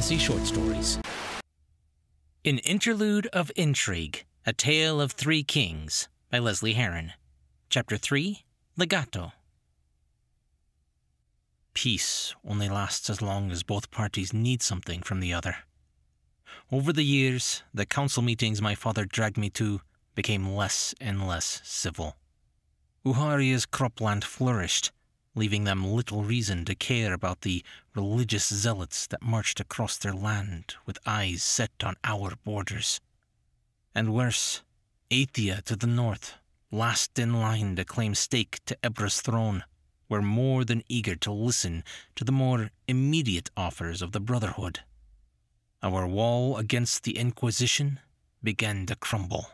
fantasy short stories. An Interlude of Intrigue A Tale of Three Kings by Leslie Herron. Chapter 3 Legato. Peace only lasts as long as both parties need something from the other. Over the years, the council meetings my father dragged me to became less and less civil. Uharia's cropland flourished, leaving them little reason to care about the religious zealots that marched across their land with eyes set on our borders. And worse, Aethia to the north, last in line to claim stake to Ebra's throne, were more than eager to listen to the more immediate offers of the Brotherhood. Our wall against the Inquisition began to crumble.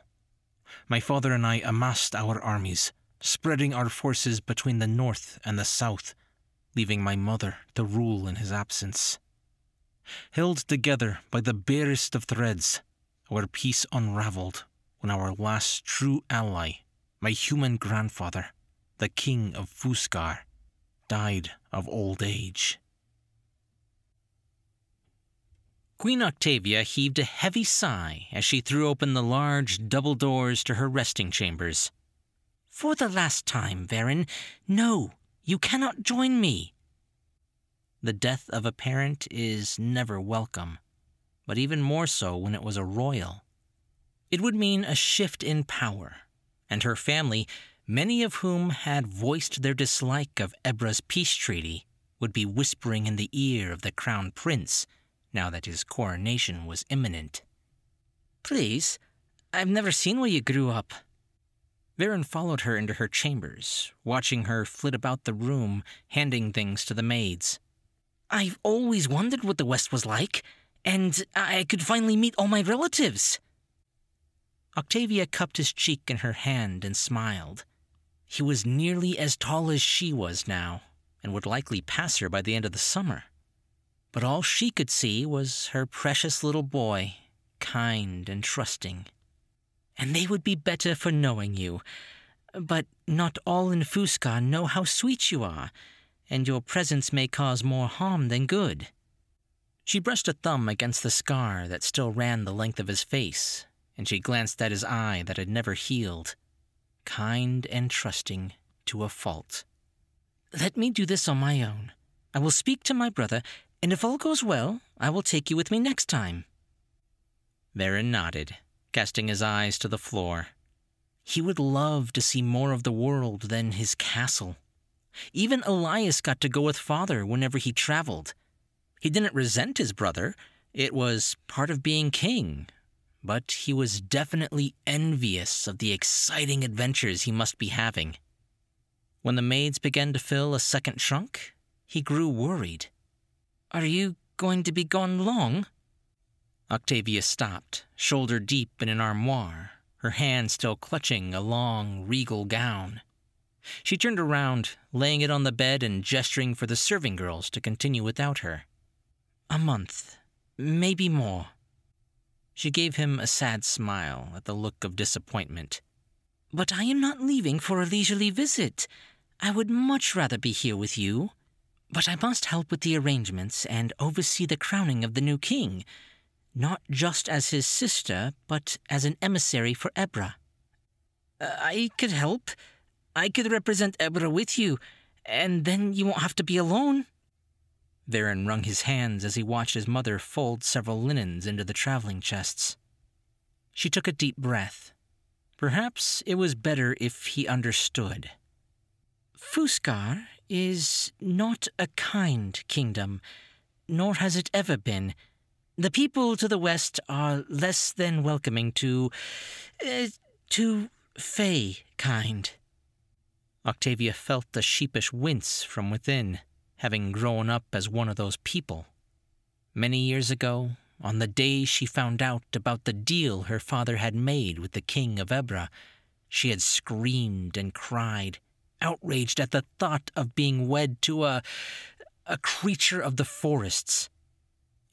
My father and I amassed our armies spreading our forces between the north and the south, leaving my mother to rule in his absence. Held together by the barest of threads, our peace unraveled when our last true ally, my human grandfather, the king of Fuscar, died of old age. Queen Octavia heaved a heavy sigh as she threw open the large double doors to her resting chambers. For the last time, Varin, no, you cannot join me. The death of a parent is never welcome, but even more so when it was a royal. It would mean a shift in power, and her family, many of whom had voiced their dislike of Ebra's peace treaty, would be whispering in the ear of the crown prince now that his coronation was imminent. Please, I've never seen where you grew up, Varon followed her into her chambers, watching her flit about the room, handing things to the maids. I've always wondered what the West was like, and I could finally meet all my relatives. Octavia cupped his cheek in her hand and smiled. He was nearly as tall as she was now, and would likely pass her by the end of the summer. But all she could see was her precious little boy, kind and trusting and they would be better for knowing you. But not all in Fusca know how sweet you are, and your presence may cause more harm than good. She brushed a thumb against the scar that still ran the length of his face, and she glanced at his eye that had never healed, kind and trusting to a fault. Let me do this on my own. I will speak to my brother, and if all goes well, I will take you with me next time. Varin nodded casting his eyes to the floor. He would love to see more of the world than his castle. Even Elias got to go with father whenever he traveled. He didn't resent his brother, it was part of being king. But he was definitely envious of the exciting adventures he must be having. When the maids began to fill a second trunk, he grew worried. Are you going to be gone long? Octavia stopped, shoulder deep in an armoire, her hand still clutching a long, regal gown. She turned around, laying it on the bed and gesturing for the serving girls to continue without her. A month, maybe more. She gave him a sad smile at the look of disappointment. But I am not leaving for a leisurely visit. I would much rather be here with you. But I must help with the arrangements and oversee the crowning of the new king not just as his sister, but as an emissary for Ebra. Uh, I could help. I could represent Ebra with you, and then you won't have to be alone. Theron wrung his hands as he watched his mother fold several linens into the traveling chests. She took a deep breath. Perhaps it was better if he understood. Fuskar is not a kind kingdom, nor has it ever been. The people to the west are less than welcoming to. Uh, to Fey kind. Octavia felt a sheepish wince from within, having grown up as one of those people. Many years ago, on the day she found out about the deal her father had made with the king of Ebra, she had screamed and cried, outraged at the thought of being wed to a. a creature of the forests.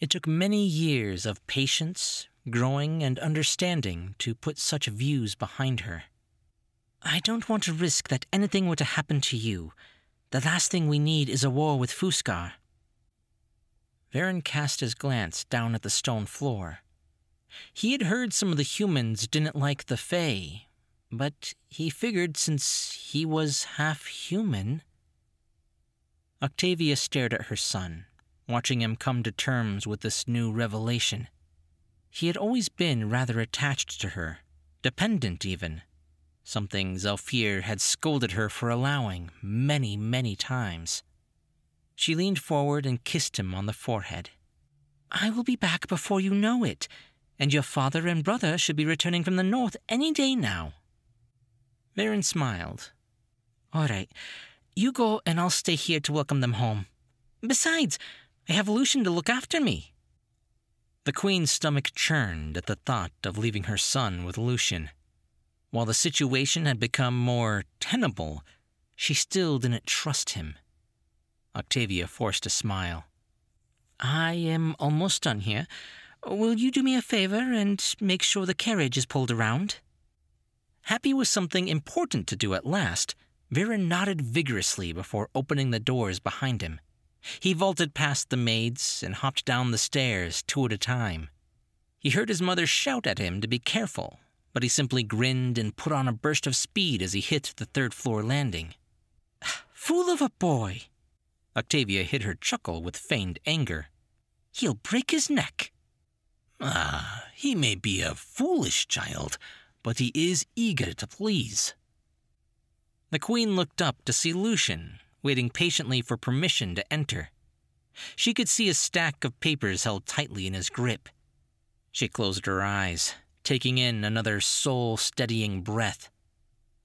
It took many years of patience, growing, and understanding to put such views behind her. I don't want to risk that anything were to happen to you. The last thing we need is a war with Fuscar. Varen cast his glance down at the stone floor. He had heard some of the humans didn't like the Fae, but he figured since he was half human. Octavia stared at her son, watching him come to terms with this new revelation. He had always been rather attached to her, dependent even, something Zelfir had scolded her for allowing many, many times. She leaned forward and kissed him on the forehead. I will be back before you know it, and your father and brother should be returning from the north any day now. Varen smiled. All right, you go and I'll stay here to welcome them home. Besides, I have Lucian to look after me. The queen's stomach churned at the thought of leaving her son with Lucian. While the situation had become more tenable, she still didn't trust him. Octavia forced a smile. I am almost done here. Will you do me a favor and make sure the carriage is pulled around? Happy with something important to do at last, Vera nodded vigorously before opening the doors behind him. He vaulted past the maids and hopped down the stairs two at a time. He heard his mother shout at him to be careful, but he simply grinned and put on a burst of speed as he hit the third floor landing. Fool of a boy! Octavia hid her chuckle with feigned anger. He'll break his neck. Ah, he may be a foolish child, but he is eager to please. The queen looked up to see Lucian, waiting patiently for permission to enter. She could see a stack of papers held tightly in his grip. She closed her eyes, taking in another soul steadying breath.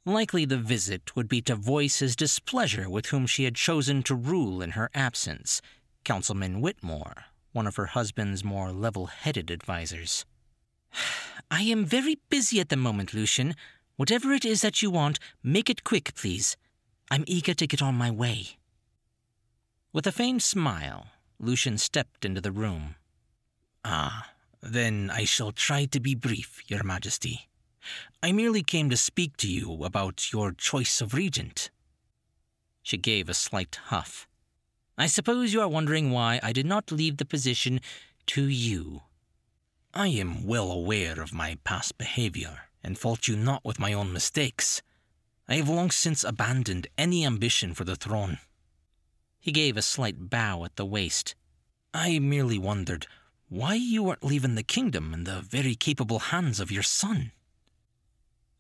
Likely the visit would be to voice his displeasure with whom she had chosen to rule in her absence, Councilman Whitmore, one of her husband's more level headed advisers. I am very busy at the moment, Lucian. Whatever it is that you want, make it quick, please. I'm eager to get on my way. With a faint smile, Lucian stepped into the room. Ah, then I shall try to be brief, Your Majesty. I merely came to speak to you about your choice of regent. She gave a slight huff. I suppose you are wondering why I did not leave the position to you. I am well aware of my past behavior and fault you not with my own mistakes. I have long since abandoned any ambition for the throne. He gave a slight bow at the waist. I merely wondered why you weren't leaving the kingdom in the very capable hands of your son.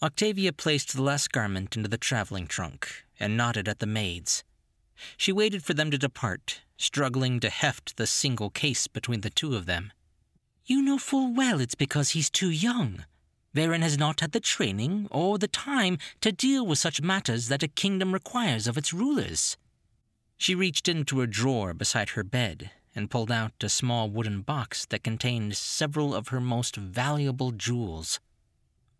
Octavia placed the last garment into the traveling trunk and nodded at the maids. She waited for them to depart, struggling to heft the single case between the two of them. You know full well it's because he's too young, therein has not had the training or the time to deal with such matters that a kingdom requires of its rulers. She reached into a drawer beside her bed and pulled out a small wooden box that contained several of her most valuable jewels.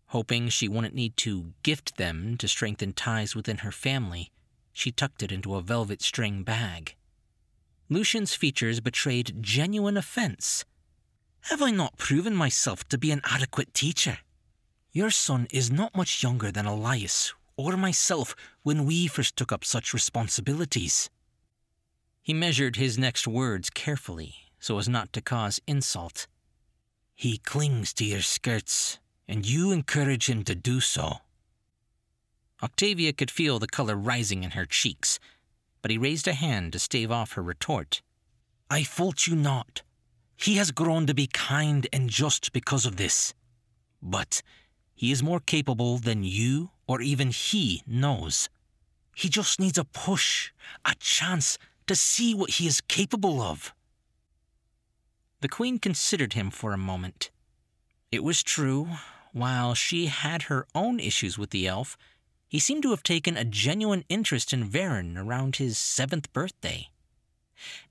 Hoping she wouldn't need to gift them to strengthen ties within her family, she tucked it into a velvet string bag. Lucian's features betrayed genuine offense. Have I not proven myself to be an adequate teacher? Your son is not much younger than Elias or myself when we first took up such responsibilities. He measured his next words carefully so as not to cause insult. He clings to your skirts, and you encourage him to do so. Octavia could feel the color rising in her cheeks, but he raised a hand to stave off her retort. I fault you not. He has grown to be kind and just because of this. But he is more capable than you or even he knows. He just needs a push, a chance to see what he is capable of. The Queen considered him for a moment. It was true, while she had her own issues with the elf, he seemed to have taken a genuine interest in Varen around his seventh birthday.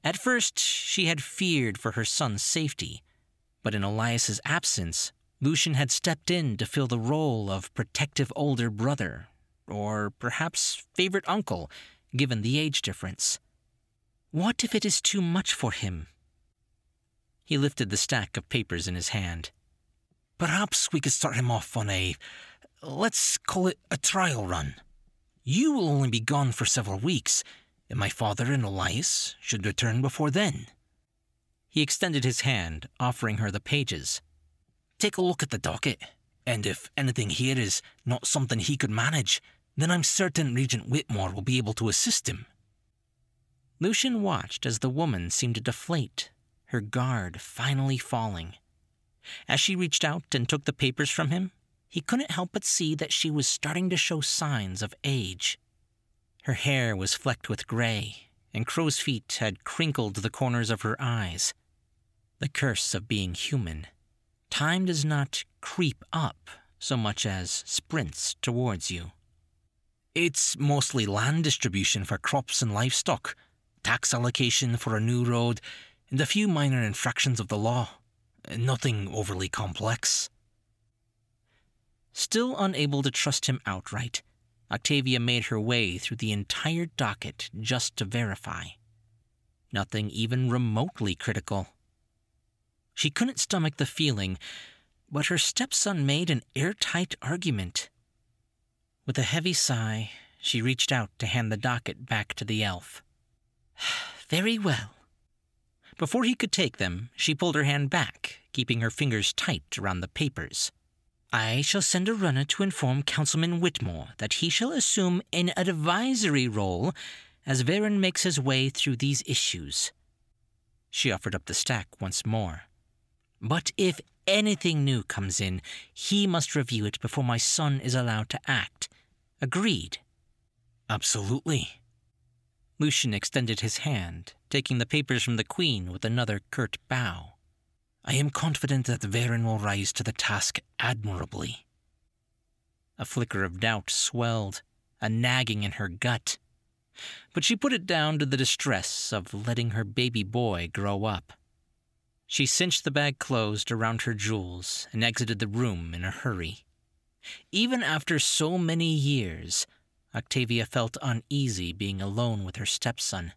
At first, she had feared for her son's safety, but in Elias's absence, Lucian had stepped in to fill the role of protective older brother, or perhaps favorite uncle, given the age difference. What if it is too much for him? He lifted the stack of papers in his hand. Perhaps we could start him off on a, let's call it a trial run. You will only be gone for several weeks, and my father and Elias should return before then. He extended his hand, offering her the pages. Take a look at the docket, and if anything here is not something he could manage, then I'm certain Regent Whitmore will be able to assist him. Lucian watched as the woman seemed to deflate, her guard finally falling. As she reached out and took the papers from him, he couldn't help but see that she was starting to show signs of age. Her hair was flecked with gray, and crow's feet had crinkled the corners of her eyes. The curse of being human time does not creep up so much as sprints towards you. It's mostly land distribution for crops and livestock, tax allocation for a new road, and a few minor infractions of the law. Nothing overly complex. Still unable to trust him outright, Octavia made her way through the entire docket just to verify. Nothing even remotely critical. She couldn't stomach the feeling, but her stepson made an airtight argument. With a heavy sigh, she reached out to hand the docket back to the elf. Very well. Before he could take them, she pulled her hand back, keeping her fingers tight around the papers. I shall send a runner to inform Councilman Whitmore that he shall assume an advisory role as Varen makes his way through these issues. She offered up the stack once more. But if anything new comes in, he must review it before my son is allowed to act. Agreed? Absolutely. Lucian extended his hand, taking the papers from the Queen with another curt bow. I am confident that Varen will rise to the task admirably. A flicker of doubt swelled, a nagging in her gut. But she put it down to the distress of letting her baby boy grow up. She cinched the bag closed around her jewels and exited the room in a hurry. Even after so many years, Octavia felt uneasy being alone with her stepson.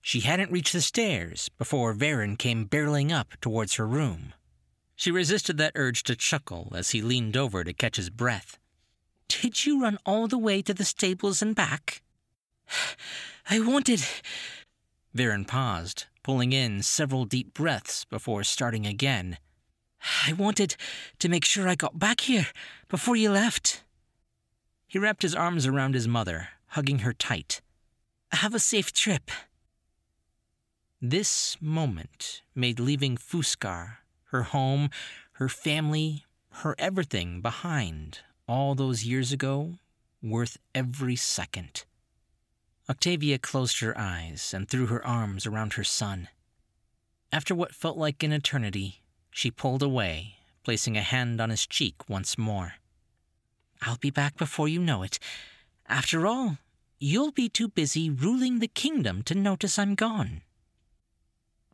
She hadn't reached the stairs before Varin came barreling up towards her room. She resisted that urge to chuckle as he leaned over to catch his breath. Did you run all the way to the stables and back? I wanted. Varin paused, pulling in several deep breaths before starting again. I wanted to make sure I got back here before you left. He wrapped his arms around his mother, hugging her tight. Have a safe trip. This moment made leaving Fuscar, her home, her family, her everything behind all those years ago worth every second. Octavia closed her eyes and threw her arms around her son. After what felt like an eternity, she pulled away, placing a hand on his cheek once more. I'll be back before you know it. After all, you'll be too busy ruling the kingdom to notice I'm gone.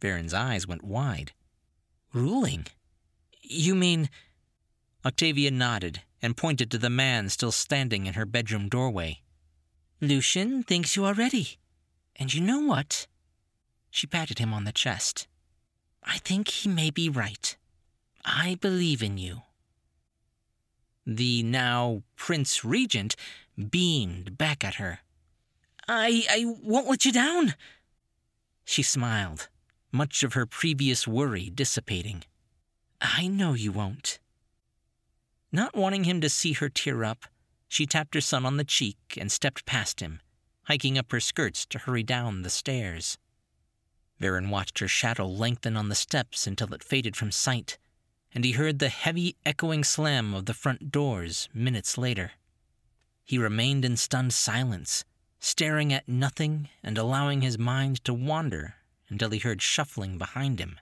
Varen's eyes went wide. Ruling? You mean. Octavia nodded and pointed to the man still standing in her bedroom doorway. Lucian thinks you are ready. And you know what? She patted him on the chest. I think he may be right. I believe in you. The now Prince Regent beamed back at her. I, I won't let you down. She smiled, much of her previous worry dissipating. I know you won't. Not wanting him to see her tear up, she tapped her son on the cheek and stepped past him, hiking up her skirts to hurry down the stairs. Varen watched her shadow lengthen on the steps until it faded from sight, and he heard the heavy, echoing slam of the front doors minutes later. He remained in stunned silence, staring at nothing and allowing his mind to wander until he heard shuffling behind him.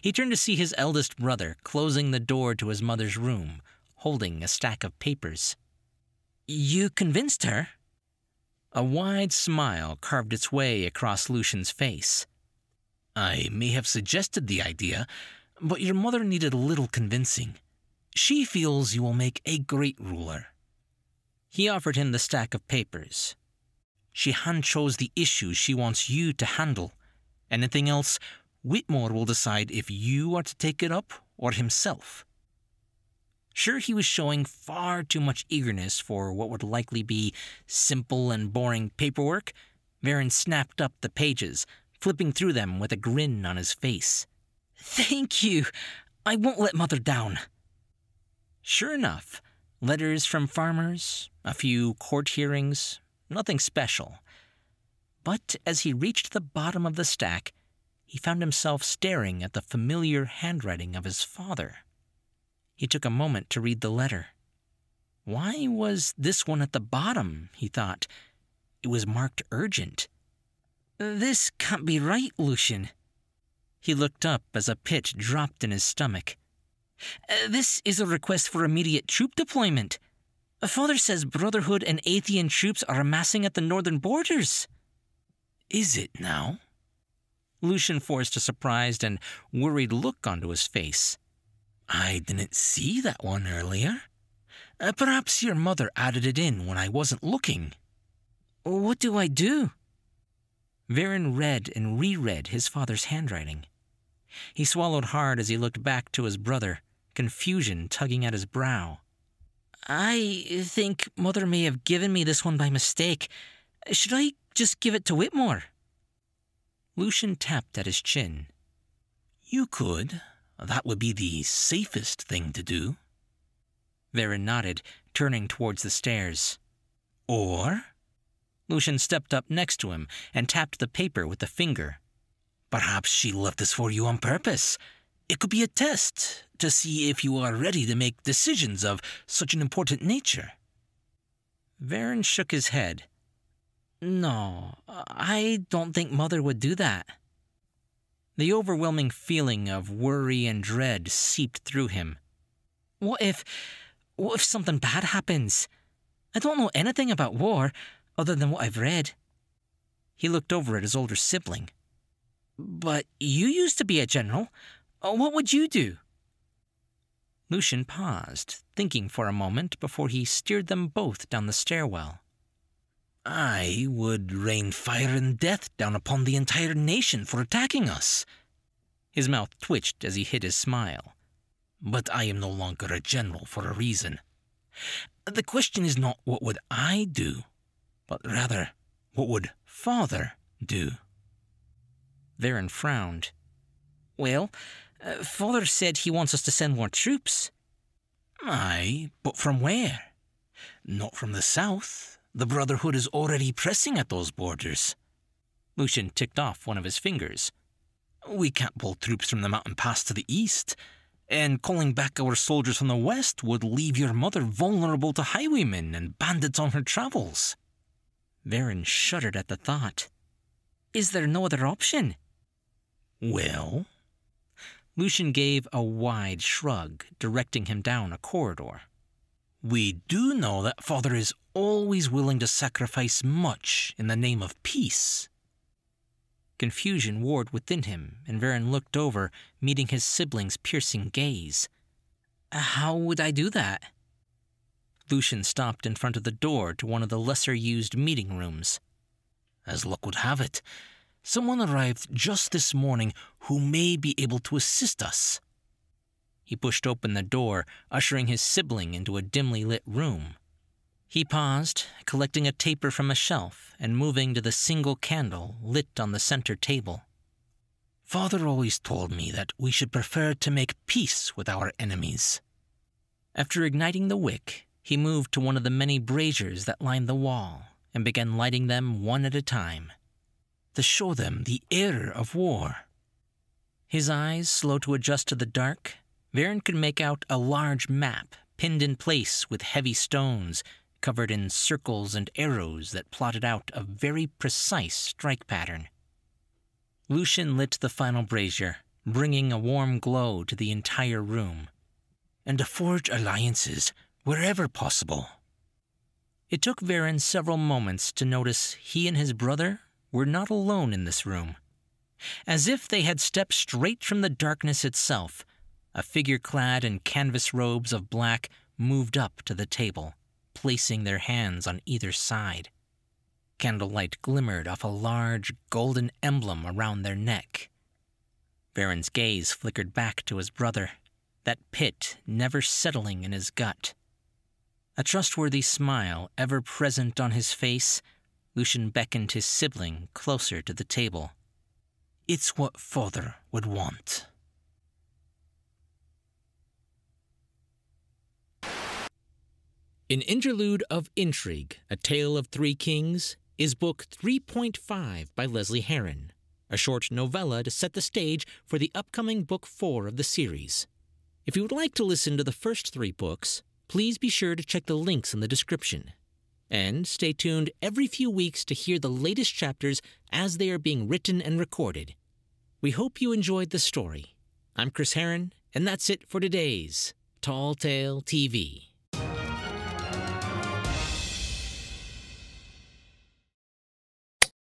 He turned to see his eldest brother closing the door to his mother's room, holding a stack of papers. You convinced her? A wide smile carved its way across Lucian's face. I may have suggested the idea, but your mother needed a little convincing. She feels you will make a great ruler. He offered him the stack of papers. She hand chose the issues she wants you to handle. Anything else, Whitmore will decide if you are to take it up or himself. Sure, he was showing far too much eagerness for what would likely be simple and boring paperwork. Varon snapped up the pages, flipping through them with a grin on his face. Thank you. I won't let Mother down. Sure enough, letters from farmers, a few court hearings, nothing special. But as he reached the bottom of the stack, he found himself staring at the familiar handwriting of his father. He took a moment to read the letter. Why was this one at the bottom? he thought. It was marked urgent. This can't be right, Lucian. He looked up as a pit dropped in his stomach. This is a request for immediate troop deployment. Father says Brotherhood and Athean troops are amassing at the northern borders. Is it now? Lucian forced a surprised and worried look onto his face. I didn't see that one earlier. Uh, perhaps your mother added it in when I wasn't looking. What do I do? Varin read and reread his father's handwriting. He swallowed hard as he looked back to his brother, confusion tugging at his brow. I think Mother may have given me this one by mistake. Should I just give it to Whitmore? Lucian tapped at his chin. You could, that would be the safest thing to do. Varin nodded, turning towards the stairs. Or? Lucian stepped up next to him and tapped the paper with a finger. Perhaps she left this for you on purpose. It could be a test to see if you are ready to make decisions of such an important nature. Varin shook his head. No, I don't think Mother would do that. The overwhelming feeling of worry and dread seeped through him. What if. What if something bad happens? I don't know anything about war other than what I've read. He looked over at his older sibling. But you used to be a general. Uh, what would you do? Lucian paused, thinking for a moment before he steered them both down the stairwell. I would rain fire and death down upon the entire nation for attacking us. His mouth twitched as he hid his smile. But I am no longer a general for a reason. The question is not what would I do, but rather what would father do? Theron frowned. Well, uh, father said he wants us to send more troops. Aye, but from where? Not from the south, the Brotherhood is already pressing at those borders. Lucian ticked off one of his fingers. We can't pull troops from the mountain pass to the east, and calling back our soldiers from the west would leave your mother vulnerable to highwaymen and bandits on her travels. Varen shuddered at the thought. Is there no other option? Well? Lucian gave a wide shrug, directing him down a corridor. We do know that Father is always willing to sacrifice much in the name of peace. Confusion warred within him, and Varen looked over, meeting his sibling's piercing gaze. How would I do that? Lucian stopped in front of the door to one of the lesser used meeting rooms. As luck would have it, someone arrived just this morning who may be able to assist us. He pushed open the door, ushering his sibling into a dimly lit room. He paused, collecting a taper from a shelf and moving to the single candle lit on the center table. Father always told me that we should prefer to make peace with our enemies. After igniting the wick, he moved to one of the many braziers that lined the wall and began lighting them one at a time to show them the error of war. His eyes, slow to adjust to the dark, Varen could make out a large map pinned in place with heavy stones covered in circles and arrows that plotted out a very precise strike pattern. Lucian lit the final brazier, bringing a warm glow to the entire room. And to forge alliances wherever possible. It took Varen several moments to notice he and his brother were not alone in this room. As if they had stepped straight from the darkness itself, a figure clad in canvas robes of black moved up to the table, placing their hands on either side. Candlelight glimmered off a large golden emblem around their neck. Baron's gaze flickered back to his brother, that pit never settling in his gut. A trustworthy smile ever present on his face, Lucian beckoned his sibling closer to the table. It's what father would want. An Interlude of Intrigue, A Tale of Three Kings, is book 3.5 by Leslie Herron, a short novella to set the stage for the upcoming book 4 of the series. If you would like to listen to the first three books, please be sure to check the links in the description. And stay tuned every few weeks to hear the latest chapters as they are being written and recorded. We hope you enjoyed the story. I'm Chris Herron, and that's it for today's Tall Tale TV.